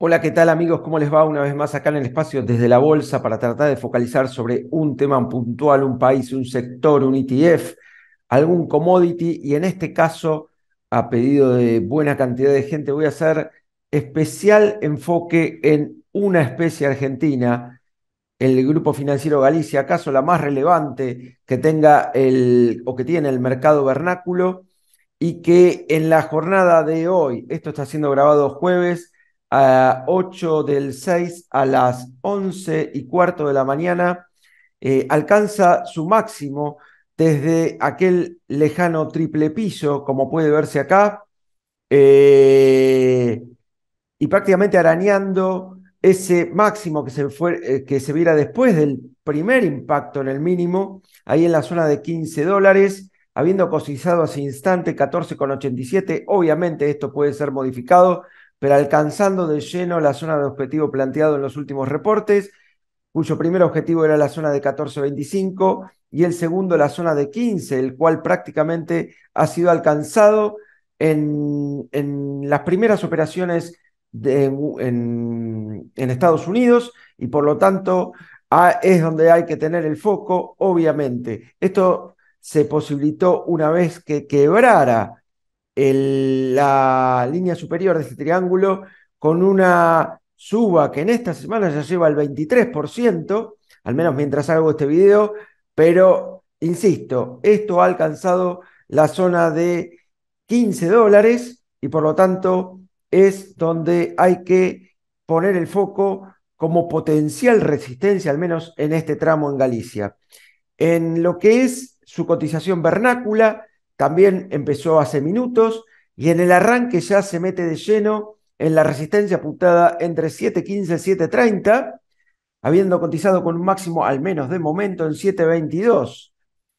Hola, ¿qué tal amigos? ¿Cómo les va una vez más acá en el espacio desde la bolsa para tratar de focalizar sobre un tema puntual, un país, un sector, un ETF, algún commodity? Y en este caso, a pedido de buena cantidad de gente, voy a hacer especial enfoque en una especie argentina, el Grupo Financiero Galicia, acaso la más relevante que tenga el o que tiene el mercado vernáculo y que en la jornada de hoy, esto está siendo grabado jueves, a 8 del 6 a las 11 y cuarto de la mañana, eh, alcanza su máximo desde aquel lejano triple piso, como puede verse acá, eh, y prácticamente arañando ese máximo que se, fue, eh, que se viera después del primer impacto en el mínimo, ahí en la zona de 15 dólares, habiendo cotizado hace instante 14,87, obviamente esto puede ser modificado, pero alcanzando de lleno la zona de objetivo planteado en los últimos reportes, cuyo primer objetivo era la zona de 14.25 y el segundo la zona de 15, el cual prácticamente ha sido alcanzado en, las primeras operaciones en, Estados Unidos y por lo tanto es donde hay que tener el foco, obviamente. Esto se posibilitó una vez que quebrara la línea superior de este triángulo con una suba que en esta semana ya lleva el 23%, al menos mientras hago este video, pero insisto, esto ha alcanzado la zona de 15 dólares y por lo tanto es donde hay que poner el foco como potencial resistencia, al menos en este tramo en Galicia. En lo que es su cotización vernácula, también empezó hace minutos y en el arranque ya se mete de lleno en la resistencia apuntada entre 7.15 y 7.30, habiendo cotizado con un máximo al menos de momento en 7.22.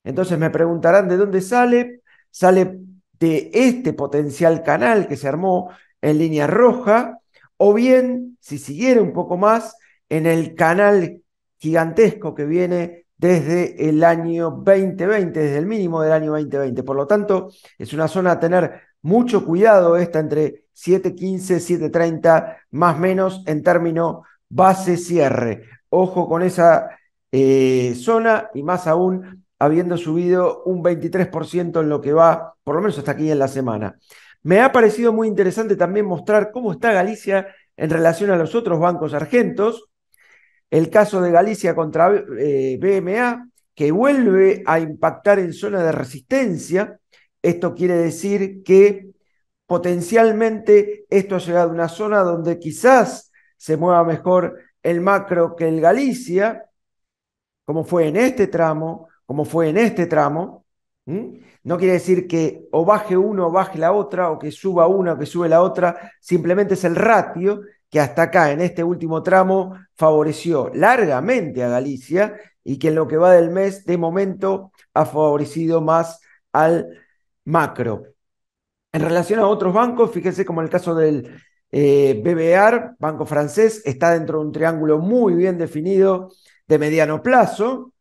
Entonces me preguntarán de dónde sale. Sale de este potencial canal que se armó en línea roja, o bien, si siguiera un poco más, en el canal gigantesco que viene desde el año 2020, desde el mínimo del año 2020. Por lo tanto, es una zona a tener mucho cuidado esta entre 7.15, 7.30, más menos en término base-cierre. Ojo con esa eh, zona y más aún habiendo subido un 23% en lo que va, por lo menos hasta aquí en la semana. Me ha parecido muy interesante también mostrar cómo está Galicia en relación a los otros bancos argentos, el caso de Galicia contra eh, BMA, que vuelve a impactar en zona de resistencia. Esto quiere decir que potencialmente esto ha llegado a una zona donde quizás se mueva mejor el macro que el Galicia, como fue en este tramo, como fue en este tramo. No quiere decir que o baje uno o baje la otra, o que suba una o que sube la otra, simplemente es el ratio que hasta acá, en este último tramo, favoreció largamente a Galicia y que en lo que va del mes, de momento, ha favorecido más al macro. En relación a otros bancos, fíjense como el caso del eh, BBR, banco francés, está dentro de un triángulo muy bien definido de mediano plazo,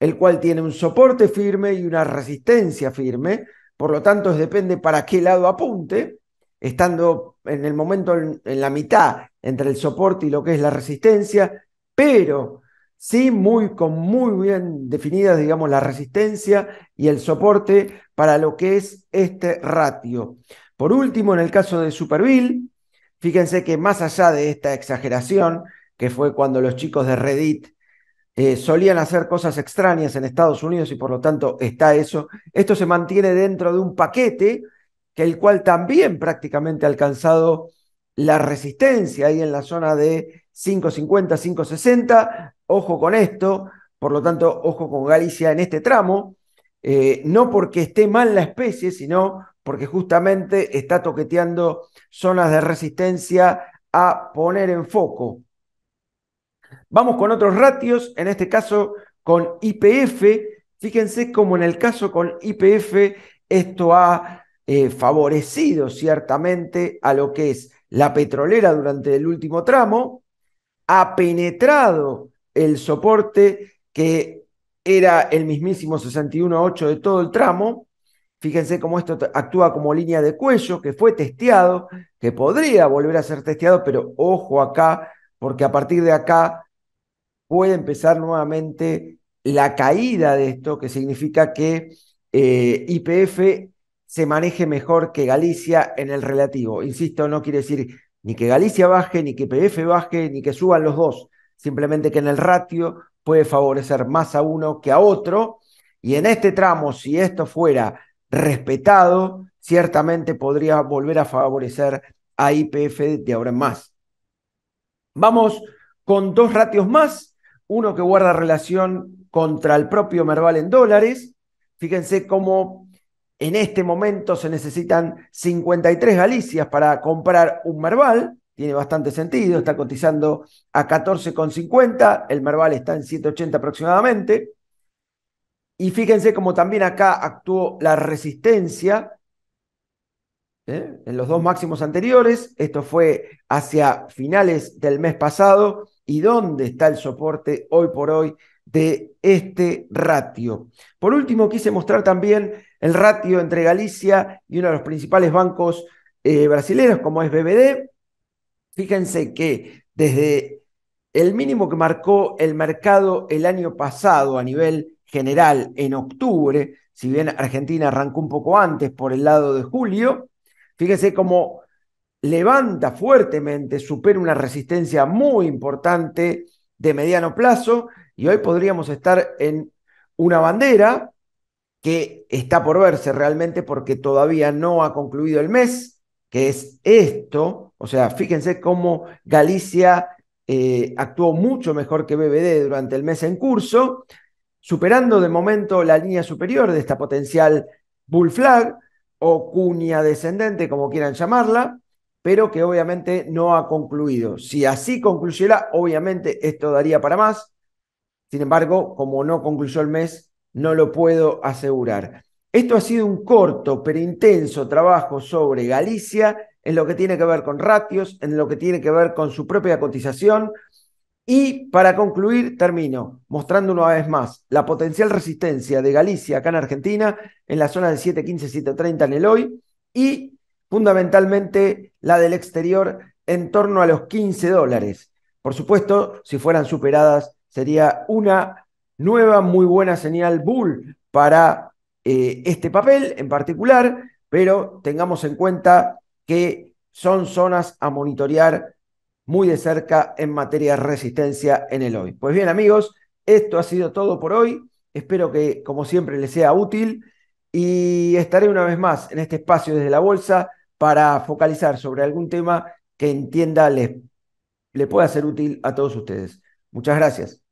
el cual tiene un soporte firme y una resistencia firme, por lo tanto depende para qué lado apunte estando en el momento en, la mitad entre el soporte y lo que es la resistencia, pero sí muy, con muy bien definidas, digamos, la resistencia y el soporte para lo que es este ratio. Por último, en el caso de Superville, fíjense que más allá de esta exageración, que fue cuando los chicos de Reddit eh, solían hacer cosas extrañas en Estados Unidos y por lo tanto está eso, esto se mantiene dentro de un paquete que el cual también prácticamente ha alcanzado la resistencia ahí en la zona de 5.50, 5.60. Ojo con esto, por lo tanto, ojo con Galicia en este tramo, eh, no porque esté mal la especie, sino porque justamente está toqueteando zonas de resistencia a poner en foco. Vamos con otros ratios, en este caso con IPF. Fíjense como en el caso con IPF esto ha eh, favorecido ciertamente a lo que es la petrolera durante el último tramo, ha penetrado el soporte que era el mismísimo 61.8 de todo el tramo. Fíjense cómo esto actúa como línea de cuello, que fue testeado, que podría volver a ser testeado, pero ojo acá, porque a partir de acá puede empezar nuevamente la caída de esto, que significa que eh, IPF se maneje mejor que Galicia en el relativo. Insisto, no quiere decir ni que Galicia baje, ni que PF baje, ni que suban los dos. Simplemente que en el ratio puede favorecer más a uno que a otro. Y en este tramo, si esto fuera respetado, ciertamente podría volver a favorecer a IPF de ahora en más. Vamos con dos ratios más, uno que guarda relación contra el propio Merval en dólares. Fíjense cómo en este momento se necesitan 53 Galicias para comprar un Merval, tiene bastante sentido, está cotizando a 14,50, el Merval está en 180 aproximadamente. Y fíjense cómo también acá actuó la resistencia ¿eh? en los dos máximos anteriores, esto fue hacia finales del mes pasado, y dónde está el soporte hoy por hoy de este ratio. Por último, quise mostrar también el ratio entre Galicia y uno de los principales bancos eh, brasileños como es BBD. Fíjense que desde el mínimo que marcó el mercado el año pasado a nivel general en octubre, si bien Argentina arrancó un poco antes por el lado de julio, fíjense cómo levanta fuertemente, supera una resistencia muy importante de mediano plazo y hoy podríamos estar en una bandera que está por verse realmente porque todavía no ha concluido el mes, que es esto. O sea, fíjense cómo Galicia eh, actuó mucho mejor que BBD durante el mes en curso, superando de momento la línea superior de esta potencial bull flag o cuña descendente, como quieran llamarla, pero que obviamente no ha concluido. Si así concluyera, obviamente esto daría para más. Sin embargo, como no concluyó el mes, no lo puedo asegurar. Esto ha sido un corto pero intenso trabajo sobre Galicia en lo que tiene que ver con ratios, en lo que tiene que ver con su propia cotización. Y para concluir, termino mostrando una vez más la potencial resistencia de Galicia acá en Argentina, en la zona de 715-730 en el hoy, y fundamentalmente la del exterior en torno a los 15 dólares. Por supuesto, si fueran superadas, sería una nueva, muy buena señal Bull para eh, este papel en particular, pero tengamos en cuenta que son zonas a monitorear muy de cerca en materia de resistencia en el hoy. Pues bien amigos, esto ha sido todo por hoy. Espero que como siempre les sea útil y estaré una vez más en este espacio desde la bolsa para focalizar sobre algún tema que entienda le pueda ser útil a todos ustedes. Muchas gracias.